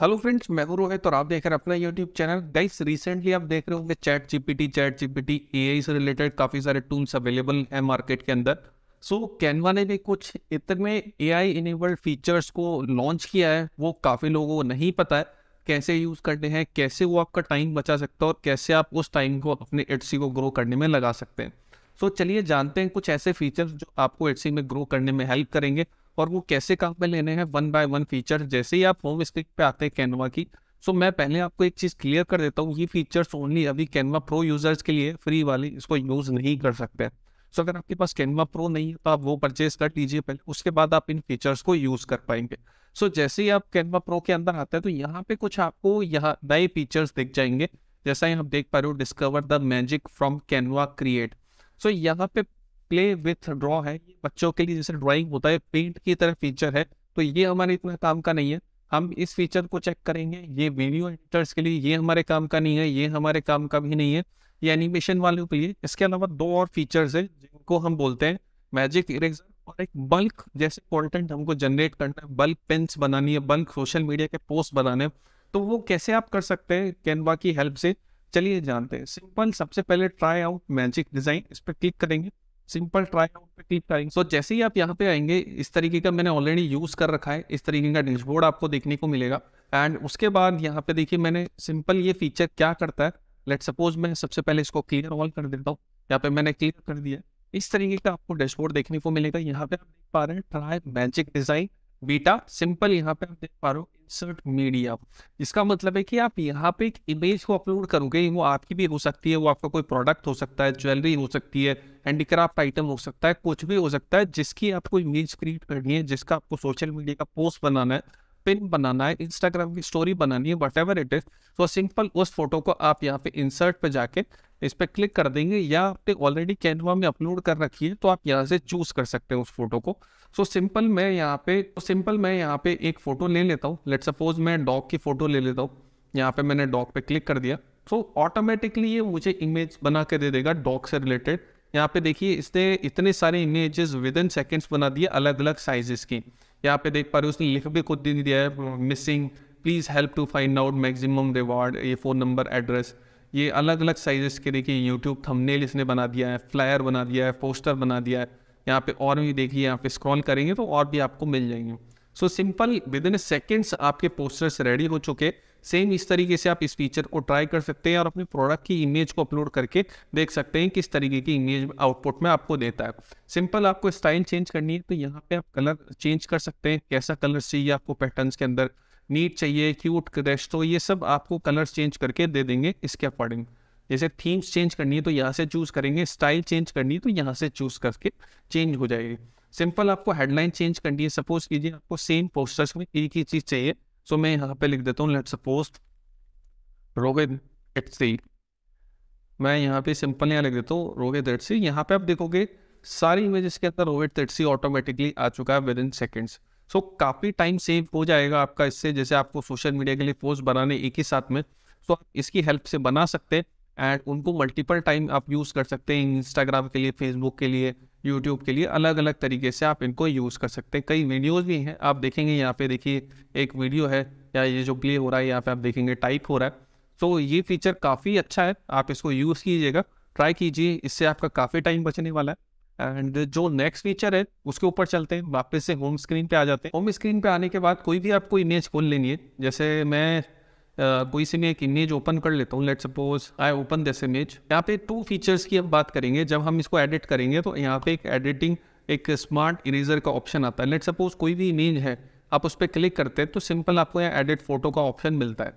hello friends मैं हूं रोहित और आप देख रहे हैं अपना यूट्यूब चैनल गाइस रिसेंटली आप देख रहे होंगे chat GPT chat GPT AI से रिलेटेड काफ़ी सारे टूल्स अवेलेबल हैं मार्केट के अंदर सो so, कैनवा ने भी कुछ इतने एआई इनेबल्ड फीचर्स को लॉन्च किया है वो काफ़ी लोगों को नहीं पता है कैसे यूज़ करने हैं कैसे वो आपका टाइम बचा सकता है और कैसे आप उस टाइम को अपने एडसी को ग्रो करने में लगा सकते हैं सो so, चलिए जानते हैं कुछ ऐसे फीचर्स जो आपको एडसी में ग्रो करने में हेल्प करेंगे और वो कैसे काम में लेने हैं वन बाय वन फीचर जैसे ही आप होम स्क्रीन पे आते हैं कैनवा की सो मैं पहले आपको एक चीज़ क्लियर कर देता हूँ ये फीचर्स ओनली अभी कैनवा प्रो यूजर्स के लिए फ्री वाली इसको यूज़ नहीं कर सकते सो अगर आपके पास कैनवा प्रो नहीं है तो आप वो परचेज कर लीजिए पहले उसके बाद आप इन फीचर्स को यूज़ कर पाएंगे सो जैसे ही आप कैनवा प्रो के अंदर आते हैं तो यहाँ पे कुछ आपको यहाँ नए फीचर्स दिख जाएंगे जैसा ही आप देख पा रहे हो discover the magic from Canva create so यहाँ पे प्ले विथ ड्रॉ है बच्चों के लिए जैसे ड्राइंग होता है पेंट की तरह फीचर है तो ये हमारे इतना काम का नहीं है हम इस फीचर को चेक करेंगे ये वीडियो एडिटर्स के लिए ये हमारे काम का नहीं है ये हमारे काम का भी नहीं है ये एनिमेशन वालों के लिए इसके अलावा दो और फीचर्स है जिनको हम बोलते हैं मैजिक इरेजर और एक बल्क जैसे कॉन्टेंट हमको जनरेट करना है बल्क पेंस बनानी है बल्क सोशल मीडिया के पोस्ट बनाने तो वो कैसे आप कर सकते हैं कैनवा की हेल्प से चलिए जानते हैं सिंपल सबसे पहले ट्राई आउट मैजिक डिजाइन इस पर क्लिक करेंगे सिंपल ट्राई आउट पे क्लिक करेंगे सो जैसे ही आप यहाँ पे आएंगे इस तरीके का मैंने ऑलरेडी यूज़ कर रखा है इस तरीके का डैशबोर्ड आपको देखने को मिलेगा एंड उसके बाद यहाँ पे देखिए मैंने सिंपल ये फीचर क्या करता है लेट सपोज मैं सबसे पहले इसको क्लियर ऑल कर देता हूँ यहाँ पे मैंने क्लियर कर दिया इस तरीके का आपको डैशबोर्ड देखने को मिलेगा यहाँ पे आप देख पा रहे हैं try magic design beta simple यहाँ पे आप देख पा रहे हो इंसर्ट मीडिया इसका मतलब है कि आप यहाँ पे एक इमेज को अपलोड करोगे वो आपकी भी हो सकती है वो आपका कोई प्रोडक्ट हो सकता है ज्वेलरी हो सकती है हैंडीक्राफ्ट आइटम हो सकता है कुछ भी हो सकता है जिसकी आपको इमेज क्रिएट करनी है जिसका आपको सोशल मीडिया का पोस्ट बनाना है पिन बनाना है इंस्टाग्राम की स्टोरी बनानी है वट एवर इट इज तो सिंपल उस फोटो को आप यहाँ पे इंसर्ट पे जाके इस पर क्लिक कर देंगे या आपने ऑलरेडी कैनवा में अपलोड कर रखी है तो आप यहाँ से चूज कर सकते हैं उस फोटो को सो so, सिंपल मैं यहाँ पे तो सिंपल मैं यहाँ पे एक फोटो ले लेता हूँ लेट सपोज मैं डॉग की फोटो ले लेता हूँ यहाँ पे मैंने डॉग पे क्लिक कर दिया सो so, ऑटोमेटिकली ये मुझे इमेज बना के दे देगा डॉग से रिलेटेड यहाँ पे देखिए इसने इतने सारे इमेजेस विद इन सेकेंड्स बना दिए अलग अलग साइजेस की यहाँ पे देख पा रहे हो उसने लिख भी खुद दे दिया है missing please help to find out maximum reward ये फ़ोन नंबर एड्रेस ये अलग अलग साइजेस के देखिए यूट्यूब थंबनेल इसने बना दिया है फ्लायर बना दिया है पोस्टर बना दिया है यहाँ पे और भी देखिए यहाँ पे स्क्रॉल करेंगे तो और भी आपको मिल जाएंगे so simple within seconds आपके पोस्टर्स रेडी हो चुके सेम इस तरीके से आप इस फीचर को ट्राई कर सकते हैं और अपने प्रोडक्ट की इमेज को अपलोड करके देख सकते हैं किस तरीके की इमेज आउटपुट में आपको देता है सिंपल आपको स्टाइल चेंज करनी है तो यहाँ पे आप कलर चेंज कर सकते हैं कैसा कलर चाहिए आपको पैटर्न के अंदर नीट चाहिए क्यूट क्रैश तो ये सब आपको कलर चेंज करके दे देंगे इसके अकॉर्डिंग जैसे थीम्स चेंज करनी है तो यहाँ से चूज़ करेंगे स्टाइल चेंज करनी है तो यहाँ से चूज़ करके चेंज हो जाएगी सिंपल आपको हेडलाइन चेंज करनी है सपोज कीजिए आपको सेम पोस्टर्स में एक ही चीज़ चाहिए सो मैं यहाँ पे लिख देता हूँ let suppose Rohit at C मैं यहाँ पे सिंपल यहाँ लिख देता हूँ रोहित एट सी यहाँ पे आप देखोगे सारी इमेजेस के अंदर रोहित एट सी ऑटोमेटिकली आ चुका है विद इन सेकेंड्स सो काफ़ी टाइम सेव हो जाएगा आपका इससे जैसे आपको सोशल मीडिया के लिए पोस्ट बनाने एक ही साथ में तो आप इसकी हेल्प से बना सकते हैं एंड उनको मल्टीपल टाइम आप यूज़ कर सकते हैं इंस्टाग्राम के लिए फेसबुक के लिए यूट्यूब के लिए अलग अलग तरीके से आप इनको यूज़ कर सकते हैं कई वीडियोज़ भी हैं आप देखेंगे यहाँ पे देखिए एक वीडियो है या ये जो प्ले हो रहा है यहाँ पे आप देखेंगे टाइप हो रहा है तो ये फीचर काफ़ी अच्छा है आप इसको यूज़ कीजिएगा ट्राई कीजिए इससे आपका काफ़ी टाइम बचने वाला है एंड जो नेक्स्ट फीचर है उसके ऊपर चलते हैं वापस से होम स्क्रीन पे आ जाते हैं होम स्क्रीन पे आने के बाद कोई भी आपको इमेज खोल लेनी है जैसे मैं कोई सी मैं एक इमेज ओपन कर लेता हूँ let suppose I open this image यहाँ पे टू फीचर्स की अब बात करेंगे जब हम इसको एडिट करेंगे तो यहाँ पे एक एडिटिंग एक स्मार्ट इरेजर का ऑप्शन आता है लेट सपोज कोई भी इमेज है आप उस पर क्लिक करते हैं तो सिंपल आपको यहाँ एडिट फोटो का ऑप्शन मिलता है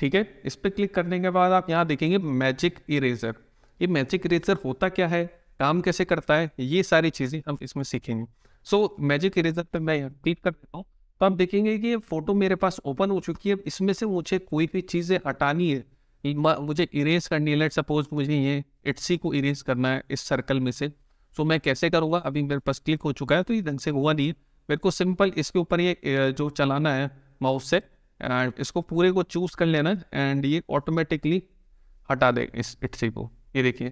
ठीक है इस पर क्लिक करने के बाद आप यहाँ देखेंगे मैजिक इरेजर ये मैजिक इरेजर होता क्या है काम कैसे करता है ये सारी चीज़ें हम इसमें सीखेंगे सो मैजिक इरेजर पर मैं यहाँ क्लिक कर देता हूँ तो आप देखेंगे कि ये फोटो मेरे पास ओपन हो चुकी है इसमें से मुझे कोई भी चीज़ें हटानी है मुझे इरेज करनी है लेट सपोज मुझे ये इट्सी को इरेज करना है इस सर्कल में से सो मैं कैसे करूँगा अभी मेरे पास क्लिक हो चुका है तो ये ढंग से हुआ नहीं है मेरे को सिंपल इसके ऊपर ये जो चलाना है माउस से एंड इसको पूरे को चूज़ कर लेना एंड ये ऑटोमेटिकली हटा दे इस इट्सी को ये देखिए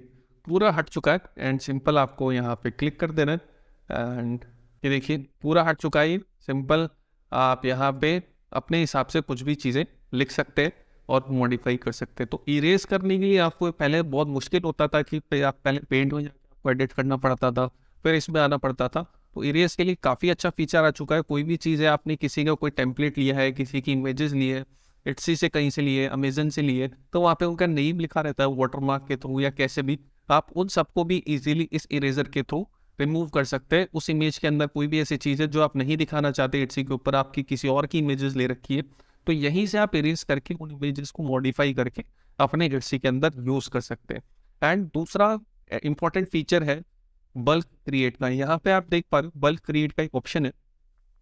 पूरा हट चुका है एंड सिंपल आपको यहाँ पे क्लिक कर देना है एंड ये देखिए पूरा हट चुका है ये सिंपल आप यहाँ पे अपने हिसाब से कुछ भी चीज़ें लिख सकते हैं और मॉडिफाई कर सकते हैं तो इरेज करने के लिए आपको पहले बहुत मुश्किल होता था कि आप पहले पेंट में आपको एडिट करना पड़ता था फिर इसमें आना पड़ता था तो इरेज के लिए काफ़ी अच्छा फीचर आ चुका है कोई भी चीज़ है आपने किसी का कोई टेम्पलेट लिया है किसी की इमेजेस ली है इट्सी से कहीं से लिए अमेजन से लिए तो वहाँ पे उनका नेम लिखा रहता है वाटरमार्क के थ्रू या कैसे भी आप उन सबको भी इजीली इस इरेजर के थ्रू रिमूव कर सकते हैं उस इमेज के अंदर कोई भी ऐसी चीज़ है जो आप नहीं दिखाना चाहते एडसी के ऊपर आपकी किसी और की इमेजेस ले रखी है तो यहीं से आप इरेज करके उन इमेजेस को मॉडिफाई करके अपने एडसी के अंदर यूज़ कर सकते हैं एंड दूसरा इंपॉर्टेंट फीचर है बल्क क्रिएट का यहाँ पे आप देख पा रहे हो बल्क क्रिएट का एक ऑप्शन है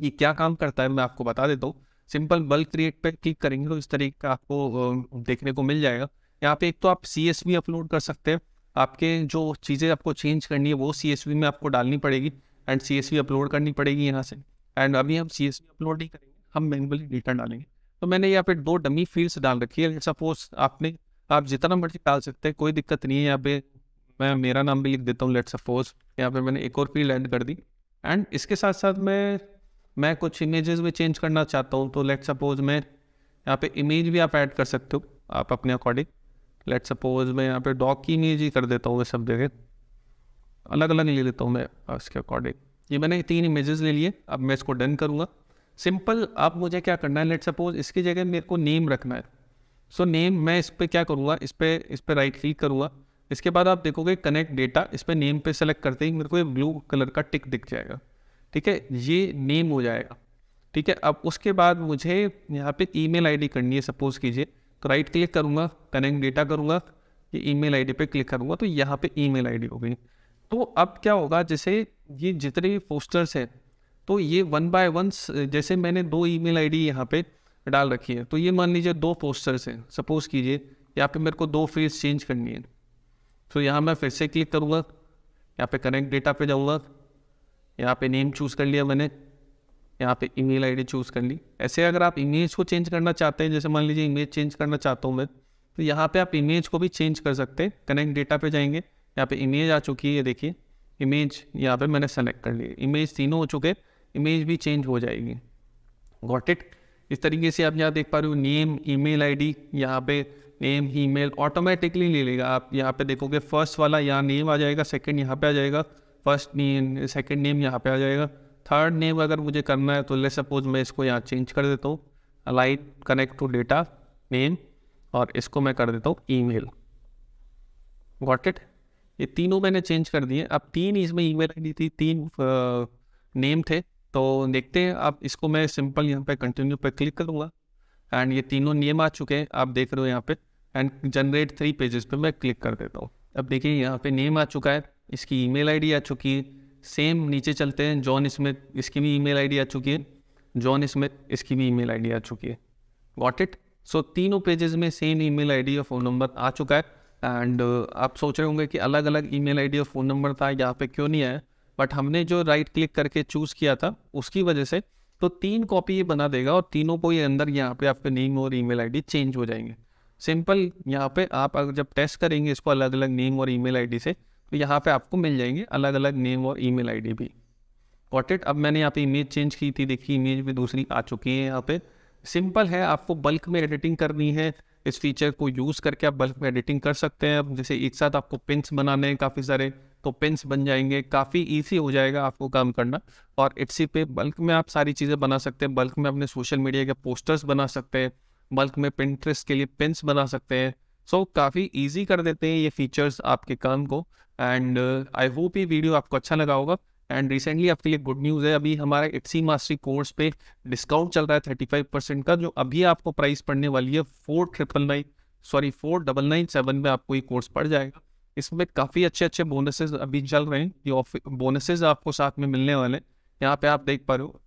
ये क्या काम करता है मैं आपको बता देता हूँ सिंपल बल्क क्रिएट पर क्लिक करेंगे तो इस तरीके का आपको देखने को मिल जाएगा यहाँ पे एक तो आप सी अपलोड कर सकते हैं आपके जो चीज़ें आपको चेंज करनी है वो सी में आपको डालनी पड़ेगी एंड सी अपलोड करनी पड़ेगी यहाँ से एंड अभी हम सी अपलोड नहीं करेंगे हम मैनुअली डेटा डालेंगे तो मैंने यहाँ पे दो डमी फील्ड्स डाल रखी है सपोज आपने आप जितना मर्जी डाल सकते हैं कोई दिक्कत नहीं है यहाँ पे मैं मेरा नाम भी लिख देता हूँ लेट सपोज यहाँ पे मैंने एक और फील्ड एंड कर दी एंड इसके साथ साथ मैं मैं कुछ इमेजेस भी चेंज करना चाहता हूँ तो लेट सपोज मैं यहाँ पे इमेज भी आप ऐड कर सकते हो आप अपने अकॉर्डिंग लेट सपोज मैं यहाँ पे डॉग की इमेज ही कर देता हूँ मैं सब जगह अलग अलग ले लेता हूँ मैं उसके अकॉर्डिंग ये मैंने तीन इमेजेस ले लिए अब मैं इसको डन करूँगा सिंपल अब मुझे क्या करना है लेट सपोज इसकी जगह मेरे को नेम रखना है सो so, नेम मैं इस पर क्या करूँगा इस पर इस पर राइट क्लिक करूँगा इसके बाद आप देखोगे कनेक्ट डेटा इस पर नेम पे सेलेक्ट करते ही मेरे को ये ब्लू कलर का टिक दिख जाएगा ठीक है ये नेम हो जाएगा ठीक है अब उसके बाद मुझे यहाँ पे ईमेल आईडी करनी है सपोज़ कीजिए तो राइट क्लिक करूँगा कनेक्ट डेटा करूँगा ये ईमेल आईडी पे क्लिक करूँगा तो यहाँ पे ईमेल आईडी हो गई तो अब क्या होगा जैसे ये जितने पोस्टर्स हैं तो ये वन बाय वन जैसे मैंने दो ईमेल आईडी यहाँ पर डाल रखी है तो ये मान लीजिए दो पोस्टर्स हैं सपोज़ कीजिए यहाँ पे मेरे को दो फेज चेंज करनी है तो यहाँ मैं फिर से क्लिक करूँगा यहाँ पे कनेक्ट डेटा पे जाऊँगा यहाँ पे नेम चूज़ कर लिया मैंने यहाँ पे ईमेल आईडी चूज़ कर ली ऐसे अगर आप इमेज को चेंज करना चाहते हैं जैसे मान लीजिए इमेज चेंज करना चाहता हूँ मैं तो यहाँ पे आप इमेज को भी चेंज कर सकते हैं कनेक्ट डेटा पे जाएंगे यहाँ पे इमेज आ चुकी है ये देखिए इमेज यहाँ पे मैंने सेलेक्ट कर ली इमेज तीनों हो चुके इमेज भी चेंज हो जाएगी गॉट इट इस तरीके से आप यहाँ देख पा रहे हो नेम आई डी यहाँ पे नेम मेल ऑटोमेटिकली ले लेगा आप यहाँ पे देखोगे फर्स्ट वाला यहाँ नेम आ जाएगा सेकेंड यहाँ पे आ जाएगा फर्स्ट नेम सेकेंड नेम यहाँ पे आ जाएगा थर्ड नेम अगर मुझे करना है तो ले सपोज मैं इसको यहाँ चेंज कर देता हूँ अलाइट कनेक्ट टू डेटा नेम और इसको मैं कर देता हूँ ईमेल वॉट इट ये तीनों मैंने चेंज कर दिए अब तीन इसमें ईमेल आईडी थी तीन नेम थे तो देखते हैं अब इसको मैं सिंपल यहाँ पे कंटिन्यू पे क्लिक करूँगा एंड ये तीनों नेम आ चुके हैं आप देख रहे हो यहाँ पे एंड जनरेट थ्री पेजेस पे मैं क्लिक कर देता हूँ अब देखिए यहाँ पे नेम आ चुका है इसकी ईमेल आईडी आ चुकी है सेम नीचे चलते हैं जॉन स्मिथ इसकी भी ईमेल आईडी आ चुकी है जॉन स्मिथ इसकी भी ईमेल आईडी आ चुकी है वॉट इट सो तीनों पेजेस में सेम ईमेल आईडी और फ़ोन नंबर आ चुका है एंड uh, आप सोच रहे होंगे कि अलग अलग ईमेल आईडी और फ़ोन नंबर था यहाँ पे क्यों नहीं आया बट हमने जो राइट क्लिक करके चूज़ किया था उसकी वजह से तो तीन कॉपी ये बना देगा और तीनों को ये अंदर यहाँ पे आपके नेम और ईमेल आईडी चेंज हो जाएंगे सिंपल यहाँ पे आप अगर जब टेस्ट करेंगे इसको अलग अलग नेम और ईमेल आईडी से तो यहाँ पे आपको मिल जाएंगे अलग अलग नेम और ईमेल आईडी भी वॉट इट अब मैंने यहाँ पे इमेज चेंज की थी देखिए इमेज भी दूसरी आ चुकी है यहाँ पे सिंपल है आपको बल्क में एडिटिंग करनी है इस फीचर को यूज़ करके आप बल्क में एडिटिंग कर सकते हैं अब जैसे एक साथ आपको पिंस बनाने हैं काफ़ी सारे तो पिंस बन जाएंगे काफ़ी ईजी हो जाएगा आपको काम करना और इट्सी पे बल्क में आप सारी चीज़ें बना सकते हैं बल्क में अपने सोशल मीडिया के पोस्टर्स बना सकते हैं बल्क में पिंट्रेस के लिए पिंस बना सकते हैं सो so, काफ़ी ईजी कर देते हैं ये फीचर्स आपके काम को एंड आई होप ये वीडियो आपको अच्छा लगा होगा एंड रिसेंटली आपके लिए गुड न्यूज़ है अभी हमारा सी मास्टरी कोर्स पे डिस्काउंट चल रहा है थर्टी फाइव परसेंट का जो अभी आपको प्राइस पड़ने वाली है four triple nine sorry four double nine seven में आपको ये कोर्स पड़ जाएगा इसमें काफ़ी अच्छे अच्छे बोनसेज अभी चल रहे हैं ये बोनसेज आपको साथ में मिलने वाले हैं यहाँ पर आप देख पा रहे हो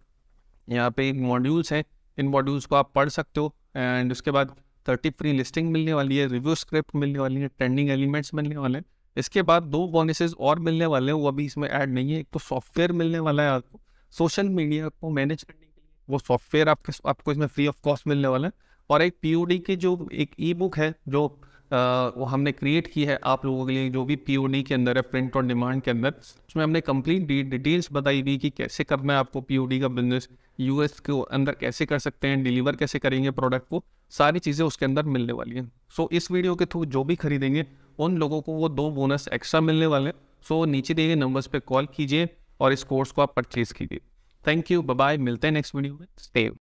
यहाँ पे मॉड्यूल्स हैं इन मॉड्यूल्स को आप पढ़ सकते हो एंड उसके बाद थर्टी फ्री लिस्टिंग मिलने वाली है रिव्यू स्क्रिप्ट मिलने वाली है ट्रेंडिंग एलिमेंट्स मिलने वाले हैं इसके बाद दो बोनसेस और मिलने वाले हैं वो अभी इसमें ऐड नहीं है एक तो सॉफ्टवेयर मिलने वाला है आपको सोशल मीडिया को मैनेज करने के लिए वो सॉफ्टवेयर आपके आपको इसमें फ्री ऑफ कॉस्ट मिलने वाला है और एक पीओडी की जो एक ई बुक है जो आ, वो हमने क्रिएट की है आप लोगों के लिए जो भी डी के अंदर है प्रिंट और डिमांड के अंदर उसमें हमने कंप्लीट डिटेल्स बताई हुई कि कैसे करना है आपको डी का बिजनेस एस के अंदर कैसे कर सकते हैं डिलीवर कैसे करेंगे प्रोडक्ट को सारी चीज़ें उसके अंदर मिलने वाली हैं सो so, इस वीडियो के थ्रू जो भी खरीदेंगे उन लोगों को वो दो बोनस एक्स्ट्रा मिलने वाले हैं सो नीचे दिए गए नंबर्स पे कॉल कीजिए और इस कोर्स को आप परचेज कीजिए थैंक यू बाय मिलते हैं नेक्स्ट वीडियो में स्टे